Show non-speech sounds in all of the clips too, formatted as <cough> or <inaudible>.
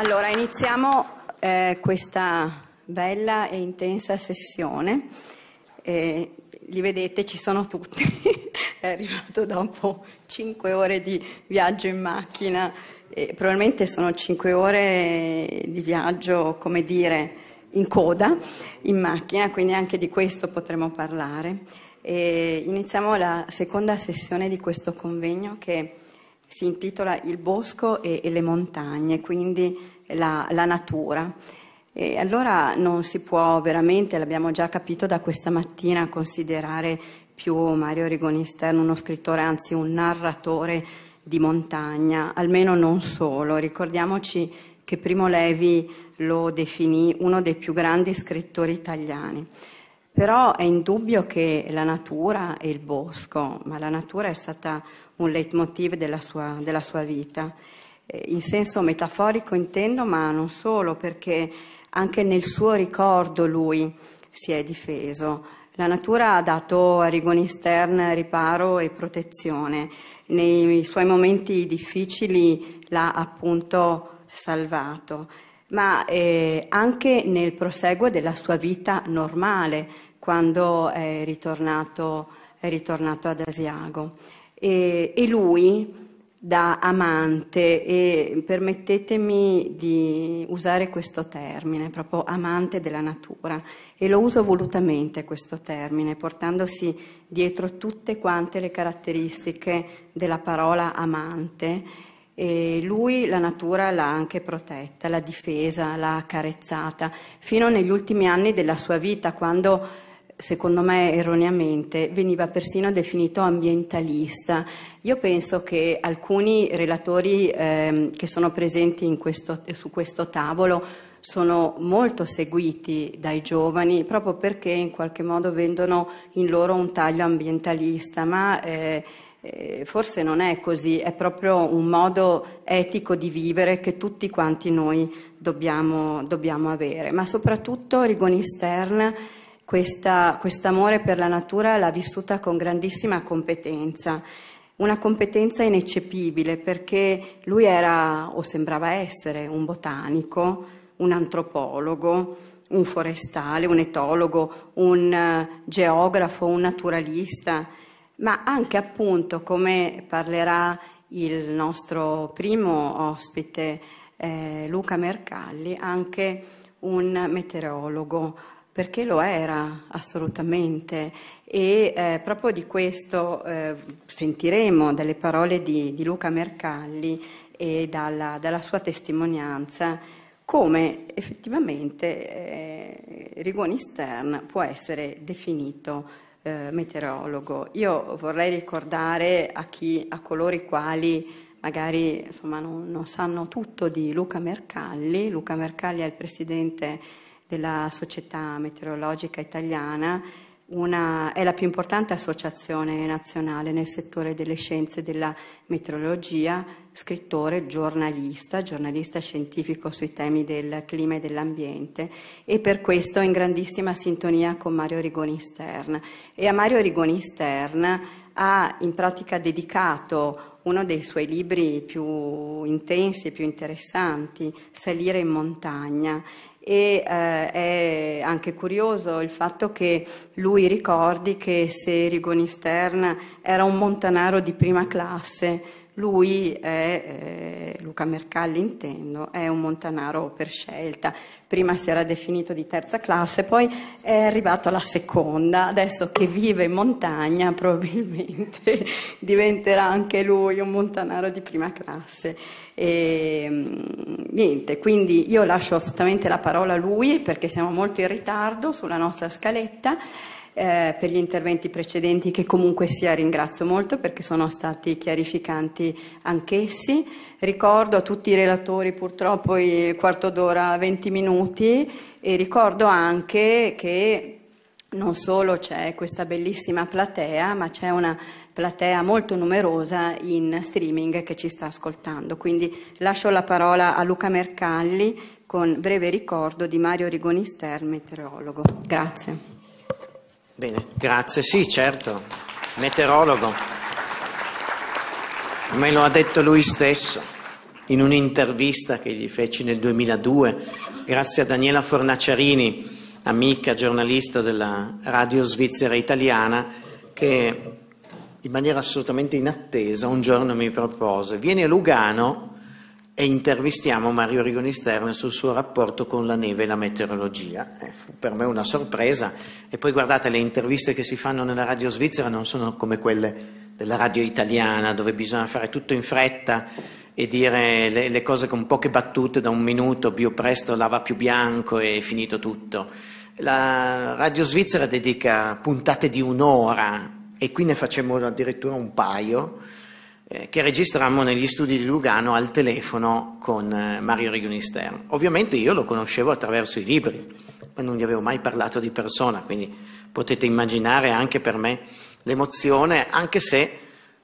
Allora, iniziamo eh, questa bella e intensa sessione. Eh, li vedete, ci sono tutti. <laughs> È arrivato dopo cinque ore di viaggio in macchina. Eh, probabilmente sono cinque ore di viaggio, come dire, in coda, in macchina, quindi anche di questo potremo parlare. iniziamo la seconda sessione di questo convegno che si intitola Il bosco e, e le montagne, quindi la, la natura. E allora non si può veramente, l'abbiamo già capito da questa mattina, considerare più Mario Rigonister uno scrittore, anzi un narratore di montagna, almeno non solo. Ricordiamoci che Primo Levi lo definì uno dei più grandi scrittori italiani. Però è indubbio che la natura e il bosco, ma la natura è stata un leitmotiv della sua, della sua vita. Eh, in senso metaforico intendo, ma non solo, perché anche nel suo ricordo lui si è difeso. La natura ha dato a Rigoni Stern riparo e protezione. Nei suoi momenti difficili l'ha appunto salvato, ma eh, anche nel proseguo della sua vita normale, quando è ritornato, è ritornato ad Asiago. E, e lui, da amante, e permettetemi di usare questo termine, proprio amante della natura, e lo uso volutamente questo termine, portandosi dietro tutte quante le caratteristiche della parola amante. E lui la natura l'ha anche protetta, l'ha difesa, l'ha accarezzata, fino negli ultimi anni della sua vita, quando secondo me erroneamente, veniva persino definito ambientalista. Io penso che alcuni relatori ehm, che sono presenti questo, su questo tavolo sono molto seguiti dai giovani proprio perché in qualche modo vendono in loro un taglio ambientalista, ma eh, eh, forse non è così, è proprio un modo etico di vivere che tutti quanti noi dobbiamo, dobbiamo avere. Ma soprattutto Rigoni Stern questa, quest'amore per la natura l'ha vissuta con grandissima competenza, una competenza ineccepibile perché lui era o sembrava essere un botanico, un antropologo, un forestale, un etologo, un eh, geografo, un naturalista, ma anche appunto come parlerà il nostro primo ospite eh, Luca Mercalli, anche un meteorologo perché lo era assolutamente e eh, proprio di questo eh, sentiremo dalle parole di, di Luca Mercalli e dalla, dalla, sua testimonianza come effettivamente eh, Rigoni Stern può essere definito eh, meteorologo. Io vorrei ricordare a, chi, a coloro i quali magari insomma, non, non sanno tutto di Luca Mercalli, Luca Mercalli è il presidente della Società Meteorologica Italiana, una, è la più importante associazione nazionale nel settore delle scienze della meteorologia, scrittore, giornalista, giornalista scientifico sui temi del clima e dell'ambiente e per questo in grandissima sintonia con Mario Rigoni Stern. E a Mario Rigoni Stern ha in pratica dedicato uno dei suoi libri più intensi e più interessanti, Salire in montagna, e eh, è anche curioso il fatto che lui ricordi che se Rigoni Stern era un montanaro di prima classe, lui è, eh, Luca Mercalli intendo, è un montanaro per scelta. Prima si era definito di terza classe, poi è arrivato alla seconda. Adesso che vive in montagna, probabilmente <laughs> diventerà anche lui un montanaro di prima classe. E, ehm, niente, quindi io lascio assolutamente la parola a lui perché siamo molto in ritardo sulla nostra scaletta. Eh, per gli interventi precedenti che comunque sia ringrazio molto perché sono stati chiarificanti anch'essi. Ricordo a tutti i relatori purtroppo il quarto d'ora 20 minuti e ricordo anche che non solo c'è questa bellissima platea, ma c'è una platea molto numerosa in streaming che ci sta ascoltando. Quindi lascio la parola a Luca Mercalli con breve ricordo di Mario Rigonister, meteorologo. Grazie. Bene, grazie. Sì, certo, meteorologo. Me lo ha detto lui stesso in un'intervista che gli feci nel 2002, grazie a Daniela Fornaciarini amica giornalista della radio svizzera italiana che in maniera assolutamente inattesa un giorno mi propose vieni a Lugano e intervistiamo Mario Rigonisterno sul suo rapporto con la neve e la meteorologia. Eh, fu per me una sorpresa e poi guardate le interviste che si fanno nella radio svizzera non sono come quelle della radio italiana dove bisogna fare tutto in fretta e dire le, le, cose con poche battute da un minuto, più presto lava più bianco e finito tutto. La Radio Svizzera dedica puntate di un'ora e qui ne facemmo addirittura un paio eh, che registrammo negli studi di Lugano al telefono con eh, Mario Rigonister. Ovviamente io lo conoscevo attraverso i libri, ma non gli avevo mai parlato di persona, quindi potete immaginare anche per me l'emozione, anche se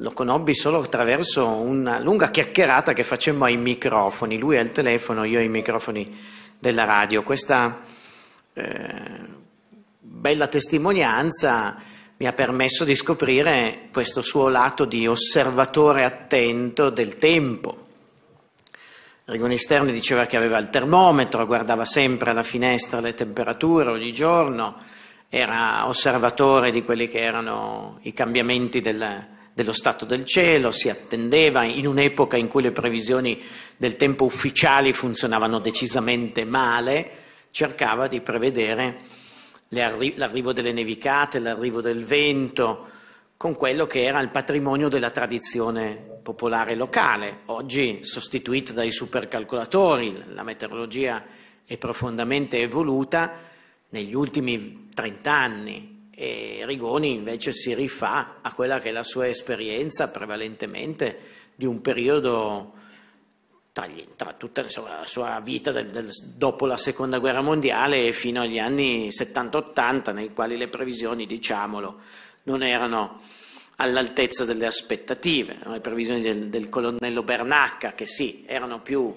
lo conobbi solo attraverso una lunga chiacchierata che facemmo ai microfoni, lui al telefono, io ai microfoni della radio. Questa eh, bella testimonianza mi ha permesso di scoprire questo suo lato di osservatore attento del tempo. Rigoni Sterne diceva che aveva il termometro, guardava sempre alla finestra le temperature ogni giorno, era osservatore di quelli che erano i cambiamenti del, tempo dello stato del cielo, si attendeva in un'epoca in cui le previsioni del tempo ufficiali funzionavano decisamente male, cercava di prevedere arri- l'arrivo delle nevicate, l'arrivo del vento, con quello che era il patrimonio della tradizione popolare locale, oggi sostituita dai supercalcolatori, la meteorologia è profondamente evoluta negli ultimi trent'anni e Rigoni invece si rifà a quella che è la sua esperienza prevalentemente di un periodo tra tutta insomma, la sua vita del, del, dopo la seconda guerra mondiale fino agli anni 70-80 nei quali le previsioni, diciamolo, non erano all'altezza delle aspettative, le previsioni del, del colonnello Bernacca che sì, erano più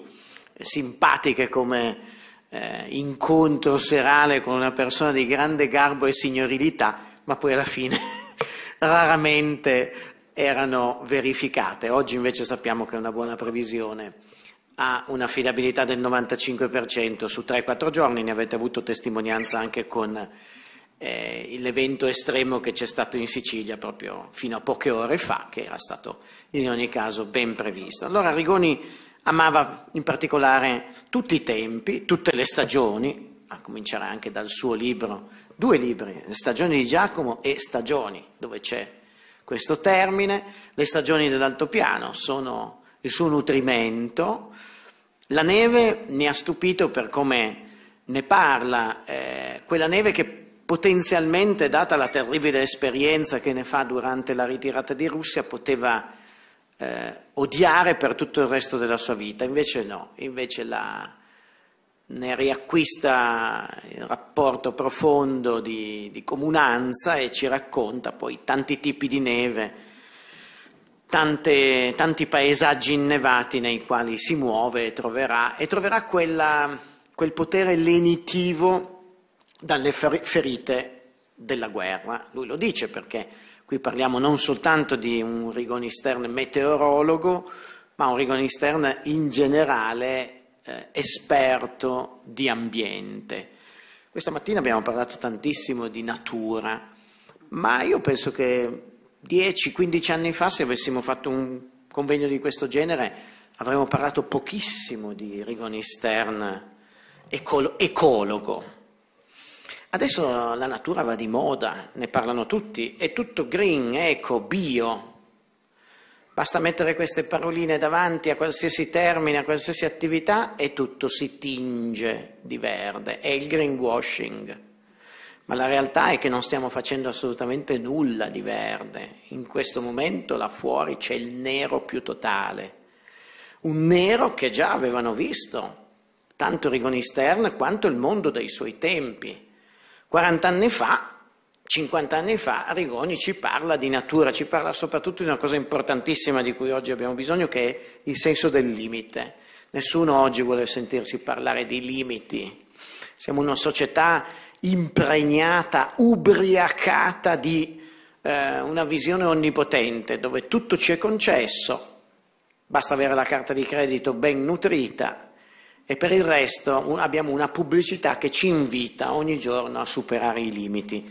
simpatiche come eh, incontro serale con una persona di grande garbo e signorilità, ma poi alla fine <laughs> raramente erano verificate. Oggi invece sappiamo che è una buona previsione ha un'affidabilità del 95% su 3-4 giorni, ne avete avuto testimonianza anche con eh, l'evento estremo che c'è stato in Sicilia proprio fino a poche ore fa, che era stato in ogni caso ben previsto. Allora Rigoni Amava in particolare tutti i tempi, tutte le stagioni, a cominciare anche dal suo libro, due libri, Le stagioni di Giacomo e Stagioni, dove c'è questo termine. Le stagioni dell'altopiano sono il suo nutrimento. La neve ne ha stupito per come ne parla, eh, quella neve che potenzialmente, data la terribile esperienza che ne fa durante la ritirata di Russia, poteva eh, odiare per tutto il resto della sua vita, invece no, invece la, ne riacquista il rapporto profondo di, di comunanza e ci racconta poi tanti tipi di neve, Tante, tanti paesaggi innevati nei quali si muove e troverà, e troverà quella, quel potere lenitivo dalle ferite della guerra. Lui lo dice perché Qui parliamo non soltanto di un Rigoni meteorologo, ma un Rigoni in generale eh, esperto di ambiente. Questa mattina abbiamo parlato tantissimo di natura, ma io penso che 10-15 anni fa, se avessimo fatto un convegno di questo genere, avremmo parlato pochissimo di Rigoni Stern ecologo Adesso la natura va di moda, ne parlano tutti, è tutto green, eco, bio. Basta mettere queste paroline davanti a qualsiasi termine, a qualsiasi attività e tutto si tinge di verde, è il greenwashing. Ma la realtà è che non stiamo facendo assolutamente nulla di verde. In questo momento là fuori c'è il nero più totale. Un nero che già avevano visto, tanto Rigoni Stern quanto il mondo dei suoi tempi. 40 anni fa, 50 anni fa, Rigoni ci parla di natura, ci parla soprattutto di una cosa importantissima di cui oggi abbiamo bisogno, che è il senso del limite. Nessuno oggi vuole sentirsi parlare di limiti. Siamo una società impregnata, ubriacata di eh, una visione onnipotente, dove tutto ci è concesso, basta avere la carta di credito ben nutrita, e per il resto abbiamo una pubblicità che ci invita ogni giorno a superare i limiti.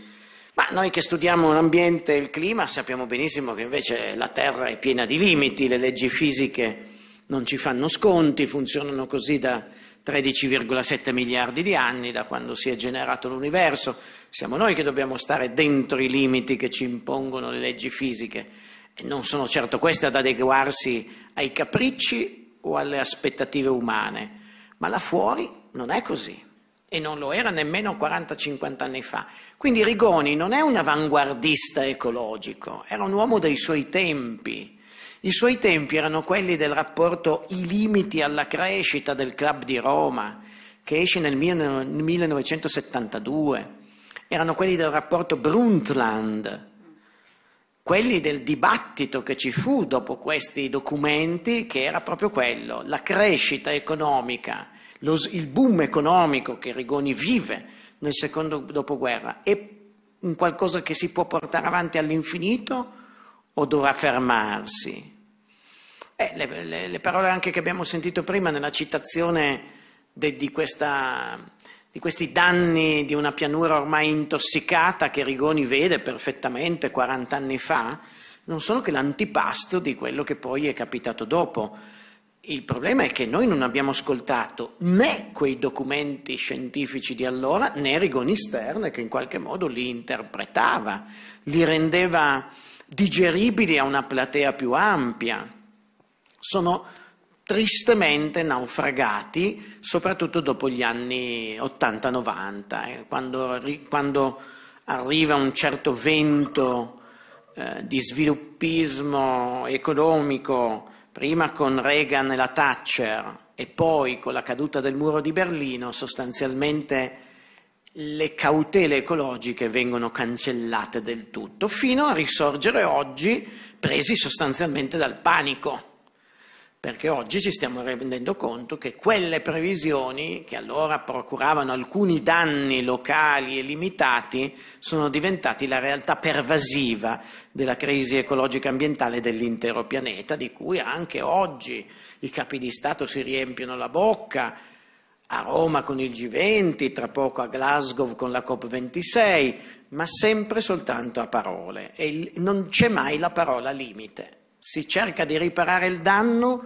Ma noi che studiamo l'ambiente e il clima sappiamo benissimo che invece la Terra è piena di limiti, le leggi fisiche non ci fanno sconti, funzionano così da 13,7 miliardi di anni, da quando si è generato l'universo. Siamo noi che dobbiamo stare dentro i limiti che ci impongono le leggi fisiche e non sono certo queste ad adeguarsi ai capricci o alle aspettative umane ma là fuori non è così e non lo era nemmeno 40-50 anni fa. Quindi Rigoni non è un avanguardista ecologico, era un uomo dei suoi tempi. I suoi tempi erano quelli del rapporto I limiti alla crescita del Club di Roma, che esce nel 1972, erano quelli del rapporto Brundtland, quelli del dibattito che ci fu dopo questi documenti, che era proprio quello, la crescita economica, lo, il boom economico che Rigoni vive nel secondo dopoguerra, è un qualcosa che si può portare avanti all'infinito o dovrà fermarsi? Eh, le, le, le, parole anche che abbiamo sentito prima nella citazione de, di questa di questi danni di una pianura ormai intossicata che Rigoni vede perfettamente 40 anni fa, non sono che l'antipasto di quello che poi è capitato dopo. Il problema è che noi non abbiamo ascoltato né quei documenti scientifici di allora, né Rigoni Stern che in qualche modo li interpretava, li rendeva digeribili a una platea più ampia. Sono tristemente naufragati, soprattutto dopo gli anni 80-90, eh, quando, quando, arriva un certo vento eh, di sviluppismo economico, prima con Reagan e la Thatcher e poi con la caduta del muro di Berlino, sostanzialmente le cautele ecologiche vengono cancellate del tutto, fino a risorgere oggi presi sostanzialmente dal panico perché oggi ci stiamo rendendo conto che quelle previsioni che allora procuravano alcuni danni locali e limitati sono diventate la realtà pervasiva della crisi ecologica ambientale dell'intero pianeta, di cui anche oggi i capi di Stato si riempiono la bocca, a Roma con il G20, tra poco a Glasgow con la COP26, ma sempre soltanto a parole e non c'è mai la parola limite. Si cerca di riparare il danno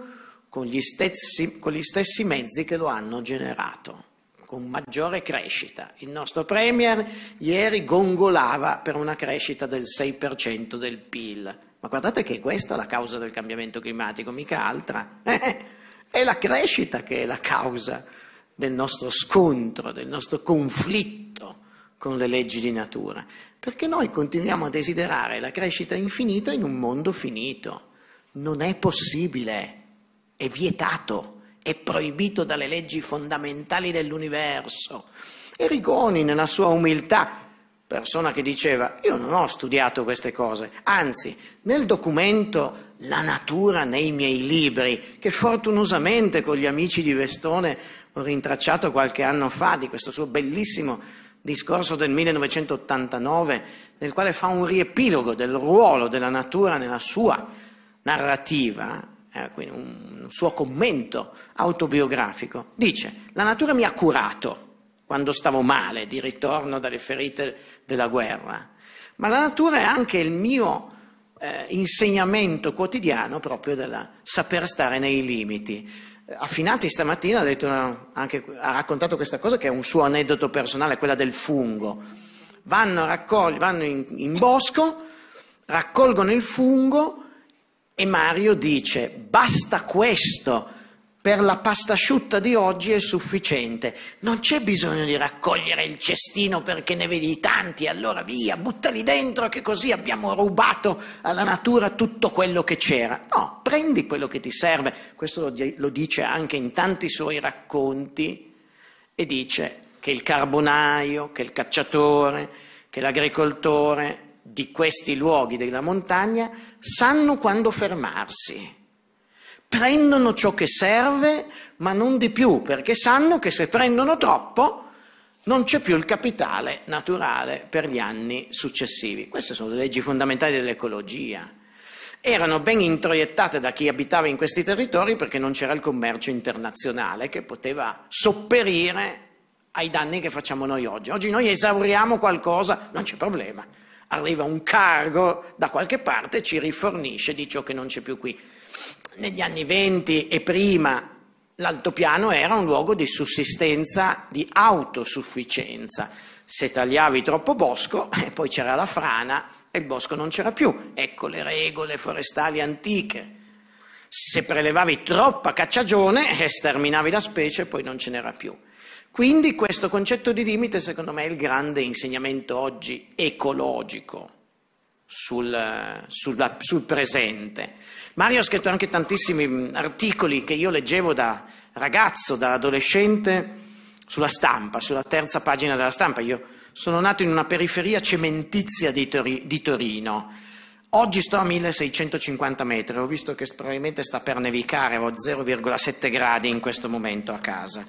con gli stessi, con gli stessi mezzi che lo hanno generato con maggiore crescita. Il nostro Premier ieri gongolava per una crescita del 6% del PIL. Ma guardate che questa è la causa del cambiamento climatico, mica altra. <laughs> è la crescita che è la causa del nostro scontro, del nostro conflitto con le leggi di natura, perché noi continuiamo a desiderare la crescita infinita in un mondo finito. Non è possibile, è vietato, è proibito dalle leggi fondamentali dell'universo. E Rigoni, nella sua umiltà, persona che diceva io non ho studiato queste cose, anzi nel documento La natura nei miei libri, che fortunosamente con gli amici di Vestone ho rintracciato qualche anno fa di questo suo bellissimo discorso del 1989 nel quale fa un riepilogo del ruolo della natura nella sua narrativa, eh, quindi un suo commento autobiografico, dice la natura mi ha curato quando stavo male di ritorno dalle ferite della guerra, ma la natura è anche il mio eh, insegnamento quotidiano proprio del saper stare nei limiti. Affinati stamattina ha, detto, anche, ha, raccontato questa cosa che è un suo aneddoto personale, quella del fungo. Vanno, raccogli, vanno in, in bosco, raccolgono il fungo e Mario dice basta questo, per la pasta asciutta di oggi è sufficiente. Non c'è bisogno di raccogliere il cestino perché ne vedi tanti, allora via, buttali dentro che così abbiamo rubato alla natura tutto quello che c'era. No, prendi quello che ti serve. Questo lo, lo dice anche in tanti suoi racconti e dice che il carbonaio, che il cacciatore, che l'agricoltore di questi luoghi della montagna sanno quando fermarsi prendono ciò che serve, ma non di più, perché sanno che se prendono troppo non c'è più il capitale naturale per gli anni successivi. Queste sono le leggi fondamentali dell'ecologia. Erano ben introiettate da chi abitava in questi territori perché non c'era il commercio internazionale che poteva sopperire ai danni che facciamo noi oggi. Oggi noi esauriamo qualcosa, non c'è problema. Arriva un cargo da qualche parte e ci rifornisce di ciò che non c'è più qui negli anni venti e prima l'altopiano era un luogo di sussistenza, di autosufficienza. Se tagliavi troppo bosco, <laughs> eh, poi c'era la frana e il bosco non c'era più. Ecco le regole forestali antiche. Se prelevavi troppa cacciagione, <laughs> eh, sterminavi la specie e poi non ce n'era più. Quindi questo concetto di limite, secondo me, è il grande insegnamento oggi ecologico sul, eh, sulla, sul presente. Mario ha scritto anche tantissimi articoli che io leggevo da ragazzo, da adolescente, sulla stampa, sulla terza pagina della stampa. Io sono nato in una periferia cementizia di, Tori- di Torino. Oggi sto a 1650 metri, ho visto che probabilmente sta per nevicare, ho 0,7 gradi in questo momento a casa.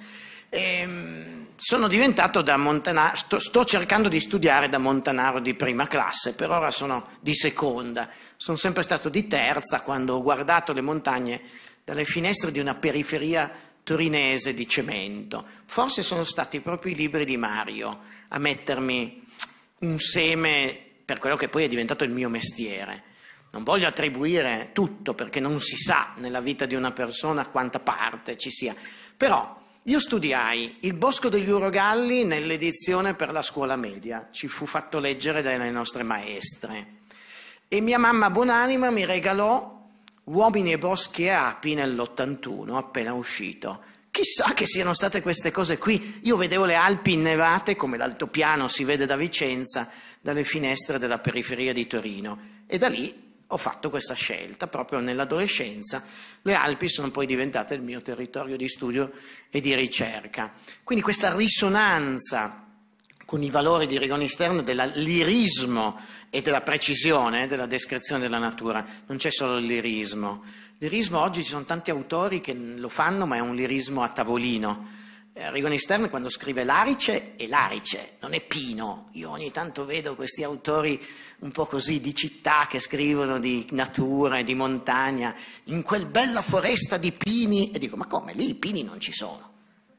Ehm sono diventato da Montanaro, sto, sto, cercando di studiare da Montanaro di prima classe, per ora sono di seconda, sono sempre stato di terza quando ho guardato le montagne dalle finestre di una periferia torinese di cemento. Forse sono stati proprio i libri di Mario a mettermi un seme per quello che poi è diventato il mio mestiere. Non voglio attribuire tutto perché non si sa nella vita di una persona quanta parte ci sia, però io studiai Il bosco degli urogalli nell'edizione per la scuola media, ci fu fatto leggere dalle nostre maestre e mia mamma buonanima mi regalò Uomini e boschi e api nell'81, appena uscito. Chissà che siano state queste cose qui. Io vedevo le Alpi innevate, come l'altopiano si vede da Vicenza, dalle finestre della periferia di Torino. E da lì ho fatto questa scelta proprio nell'adolescenza. Le Alpi sono poi diventate il mio territorio di studio e di ricerca. Quindi questa risonanza con i valori di Rigoni Stern del lirismo e della precisione eh, della descrizione della natura, non c'è solo il lirismo. lirismo oggi ci sono tanti autori che lo fanno, ma è un lirismo a tavolino eh, Rigoni Stern quando scrive l'arice è l'arice, non è Pino. Io ogni tanto vedo questi autori un po' così di città che scrivono di natura e di montagna, in quel bella foresta di pini, e dico ma come, lì i pini non ci sono,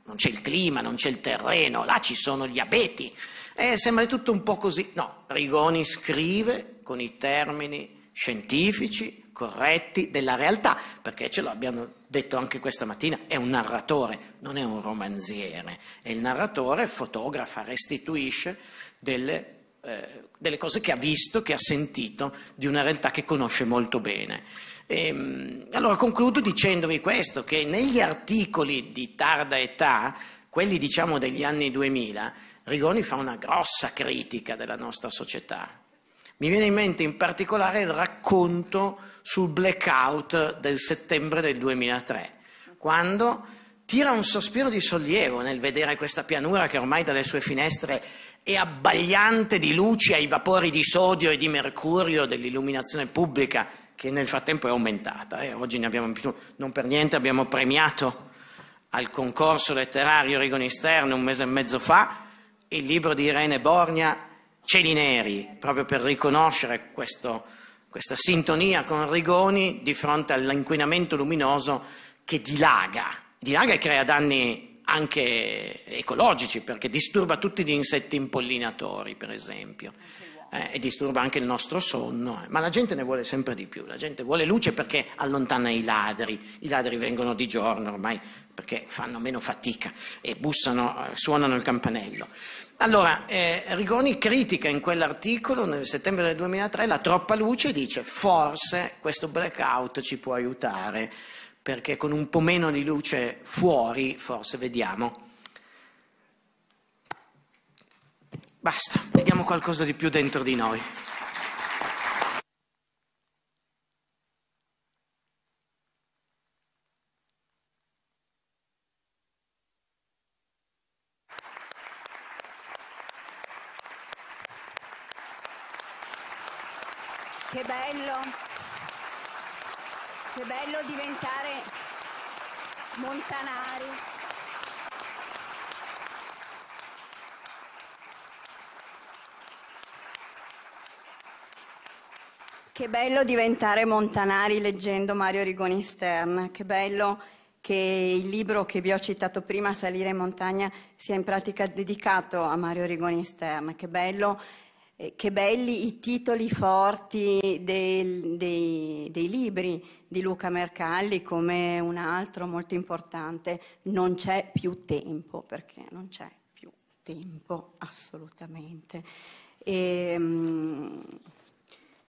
non c'è il clima, non c'è il terreno, là ci sono gli abeti, e sembra tutto un po' così. No, Rigoni scrive con i termini scientifici, corretti della realtà, perché ce l'abbiamo detto anche questa mattina, è un narratore, non è un romanziere, è il narratore fotografa, restituisce delle, eh, delle cose che ha visto, che ha sentito, di una realtà che conosce molto bene. E, ehm, allora concludo dicendovi questo, che negli articoli di tarda età, quelli diciamo degli anni 2000, Rigoni fa una grossa critica della nostra società. Mi viene in mente in particolare il racconto sul blackout del settembre del 2003, quando tira un sospiro di sollievo nel vedere questa pianura che ormai dalle sue finestre è abbagliante di luci ai vapori di sodio e di mercurio dell'illuminazione pubblica, che nel frattempo è aumentata. Eh? Oggi ne abbiamo più, non per niente abbiamo premiato al concorso letterario Rigon Isterne un mese e mezzo fa il libro di Irene Borgna Cieli Neri, proprio per riconoscere questo questa sintonia con Rigoni di fronte all'inquinamento luminoso che dilaga, dilaga e crea danni anche ecologici perché disturba tutti gli insetti impollinatori, per esempio. Eh, e disturba anche il nostro sonno, eh, ma la gente ne vuole sempre di più, la gente vuole luce perché allontana i ladri, i ladri vengono di giorno ormai perché fanno meno fatica e bussano, eh, suonano il campanello. Allora, eh, Rigoni critica in quell'articolo nel settembre del 2003 la troppa luce e dice forse questo blackout ci può aiutare perché con un po' meno di luce fuori forse vediamo. Basta, vediamo qualcosa di più dentro di noi. diventare montanari. Che bello diventare Montanari leggendo Mario Rigoni Stern, che bello che il libro che vi ho citato prima, Salire in montagna, sia in pratica dedicato a Mario Rigoni Stern, che bello eh, che belli i titoli forti del, dei, dei, libri di Luca Mercalli, come un altro molto importante, Non c'è più tempo, perché non c'è più tempo assolutamente. E, ehm,